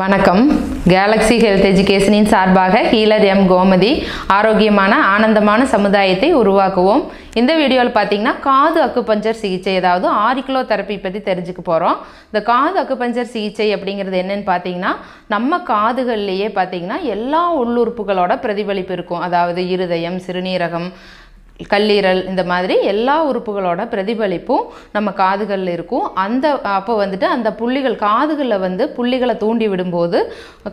வணக்கம் Galaxy health எஜுகேஷனின் சார்பாக healer M Gomathi ஆரோக்கியமான ஆனந்தமான சமுதாயத்தை உருவாக்குவோம் இந்த வீடியோவில் பார்த்தீங்கன்னா காது அக்குப்பஞ்சர் சிகிச்சை ஏதாவது கிலோ தெரப்பி பற்றி தெரிஞ்சுக்க போகிறோம் இந்த காது அக்குப்பஞ்சர் சிகிச்சை அப்படிங்கிறது என்னென்னு பார்த்தீங்கன்னா நம்ம காதுகள்லேயே பார்த்தீங்கன்னா எல்லா உள்ளுறுப்புகளோட பிரதிபலிப்பு இருக்கும் அதாவது இருதயம் சிறுநீரகம் கல்லீரல் இந்த மாதிரி எல்லா உறுப்புகளோட பிரதிபலிப்பும் நம்ம காதுகளில் இருக்கும் அந்த அப்போ வந்துட்டு அந்த புள்ளிகள் காதுகளில் வந்து புள்ளிகளை தூண்டி விடும்போது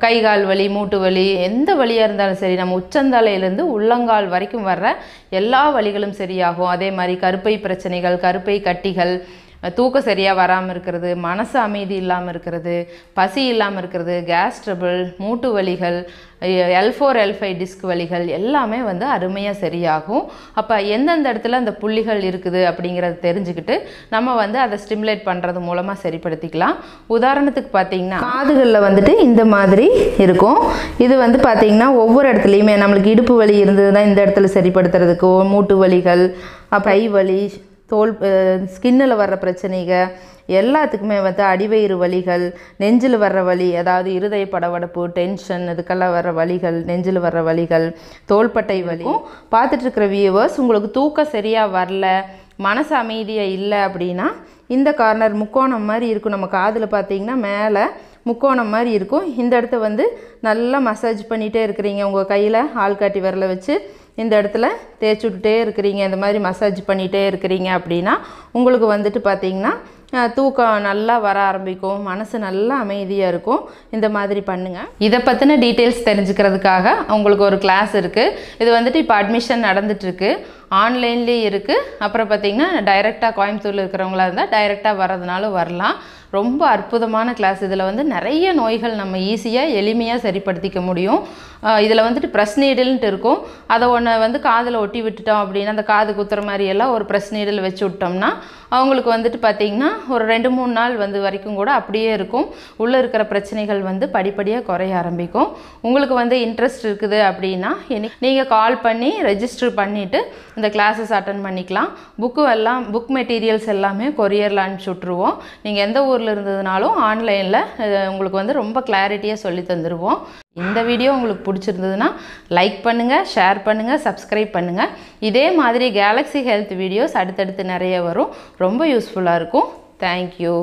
கை கால் வலி மூட்டு வலி எந்த வழியாக இருந்தாலும் சரி நம்ம உச்சந்தலையிலேருந்து உள்ளங்கால் வரைக்கும் வர்ற எல்லா வழிகளும் சரியாகும் அதே மாதிரி கருப்பை பிரச்சனைகள் கருப்பை கட்டிகள் தூக்கம் சரியாக வராமல் இருக்கிறது மனசு அமைதி இல்லாமல் இருக்கிறது பசி இல்லாமல் இருக்கிறது கேஸ் ட்ரபிள் மூட்டு வலிகள் L four L five disc வலிகள் எல்லாமே வந்து அருமையாக சரியாகும் அப்போ எந்தெந்த இடத்துல அந்த புள்ளிகள் இருக்குது அப்படிங்கிறத தெரிஞ்சுக்கிட்டு நம்ம வந்து அதை ஸ்டிமுலேட் பண்ணுறது மூலமாக சரிப்படுத்திக்கலாம் உதாரணத்துக்கு பார்த்தீங்கன்னா காதுகளில் வந்துட்டு இந்த மாதிரி இருக்கும் இது வந்து பார்த்திங்கன்னா ஒவ்வொரு இடத்துலையுமே நம்மளுக்கு இடுப்பு வலி தான் இந்த இடத்துல சரிப்படுத்துறதுக்கு மூட்டு வலிகள் கை வலி தோல் ஸ்கின்னில் வர்ற பிரச்சனைகள் எல்லாத்துக்குமே வந்து அடிவயிறு வலிகள் நெஞ்சில் வர்ற வலி அதாவது இருதய படவடப்பு டென்ஷன் இதுக்கெல்லாம் வர்ற வலிகள் நெஞ்சில் வர்ற வலிகள் தோள்பட்டை வழியும் பார்த்துட்ருக்கிற வியூவர்ஸ் உங்களுக்கு தூக்கம் சரியாக வரல மனசு அமைதியாக இல்லை அப்படின்னா இந்த கார்னர் முக்கோணம் மாதிரி இருக்கும் நம்ம காதில் பார்த்தீங்கன்னா மேலே முக்கோணம் மாதிரி இருக்கும் இந்த இடத்த வந்து நல்லா மசாஜ் பண்ணிகிட்டே இருக்கிறீங்க உங்கள் கையில் ஆள் காட்டி வரல வச்சு இந்த இடத்துல தேய்ச்சி விட்டுட்டே இருக்கிறீங்க இந்த மாதிரி மசாஜ் பண்ணிகிட்டே இருக்கிறீங்க அப்படின்னா உங்களுக்கு வந்துட்டு பார்த்திங்கன்னா தூக்கம் நல்லா வர ஆரம்பிக்கும் மனசு நல்லா அமைதியாக இருக்கும் இந்த மாதிரி பண்ணுங்கள் இதை பற்றின டீட்டெயில்ஸ் தெரிஞ்சுக்கிறதுக்காக உங்களுக்கு ஒரு கிளாஸ் இருக்குது இது வந்துட்டு இப்போ அட்மிஷன் நடந்துகிட்ருக்கு ஆன்லைன்லேயும் இருக்குது அப்புறம் பார்த்திங்கன்னா டைரெக்டாக கோயம்புத்தூரில் இருக்கிறவங்களா இருந்தால் டைரெக்டாக வர்றதுனாலும் வரலாம் ரொம்ப அற்புதமான கிளாஸ் இதில் வந்து நிறைய நோய்கள் நம்ம ஈஸியாக எளிமையாக சரிப்படுத்திக்க முடியும் இதில் வந்துட்டு ப்ரெஸ் இருக்கும் அதை ஒன்று வந்து காதில் ஒட்டி விட்டுட்டோம் அப்படின்னா அந்த காது குத்துற மாதிரி எல்லாம் ஒரு பிரஸ்னீடல் வச்சு விட்டோம்னா அவங்களுக்கு வந்துட்டு பார்த்திங்கன்னா ஒரு ரெண்டு மூணு நாள் வந்து வரைக்கும் கூட அப்படியே இருக்கும் உள்ளே இருக்கிற பிரச்சனைகள் வந்து படிப்படியாக குறைய ஆரம்பிக்கும் உங்களுக்கு வந்து இன்ட்ரெஸ்ட் இருக்குது அப்படின்னா நீங்கள் கால் பண்ணி ரெஜிஸ்டர் பண்ணிவிட்டு இந்த கிளாஸஸ் அட்டன் பண்ணிக்கலாம் புக்கு எல்லாம் புக் மெட்டீரியல்ஸ் எல்லாமே கொரியரில் அனுப்பிச்சி விட்ருவோம் நீங்கள் எந்த ஊரில் இருந்ததுனாலும் ஆன்லைனில் உங்களுக்கு வந்து ரொம்ப கிளாரிட்டியாக சொல்லி தந்துடுவோம் இந்த வீடியோ உங்களுக்கு பிடிச்சிருந்ததுன்னா லைக் பண்ணுங்கள் ஷேர் பண்ணுங்கள் சப்ஸ்கிரைப் பண்ணுங்கள் இதே மாதிரி கேலக்ஸி ஹெல்த் வீடியோஸ் அடுத்தடுத்து நிறைய வரும் ரொம்ப யூஸ்ஃபுல்லாக இருக்கும் தேங்க்யூ